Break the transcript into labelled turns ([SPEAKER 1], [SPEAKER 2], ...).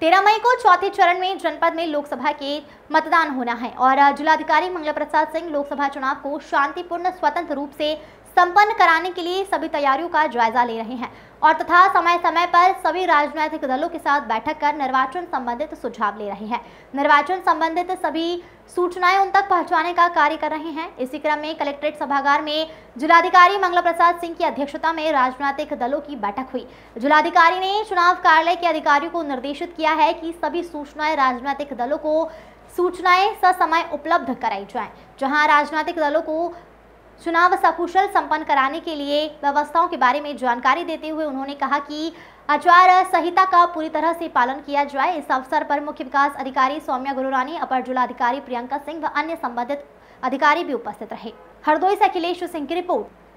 [SPEAKER 1] तेरह मई को चौथे चरण में जनपद में लोकसभा के मतदान होना है और जिलाधिकारी मंगला प्रसाद सिंह लोकसभा चुनाव को शांतिपूर्ण स्वतंत्र रूप से संपन्न कराने के लिए सभी तैयारियों का जायजा ले रहे हैं और तथा समय समय पर सभी राजनीतिक दलों के साथ बैठक कर निर्वाचन संबंधित सुझाव ले रहे हैं निर्वाचन संबंधित सभी सूचनाएं उन तक पहुंचाने का कार्य कर रहे हैं इसी क्रम में कलेक्ट्रेट सभागार में जिलाधिकारी मंगला प्रसाद सिंह की अध्यक्षता में राजनीतिक दलों की बैठक हुई जिलाधिकारी ने चुनाव कार्यालय के अधिकारियों को निर्देशित किया है कि सभी सूचनाएं राजनीतिक दलों को सूचनाएं ससमय उपलब्ध कराई जाएं जहां राजनीतिक दलों को चुनाव सकुशल संपन्न कराने के लिए व्यवस्थाओं के बारे में जानकारी देते हुए उन्होंने कहा कि आचार संहिता का पूरी तरह से पालन किया जाए इस अवसर पर मुख्य विकास अधिकारी सौम्या गुरुरानी अपर जिलाधिकारी प्रियंका सिंह व अन्य संबंधित अधिकारी भी उपस्थित रहे हरदोई से अखिलेश सिंह की रिपोर्ट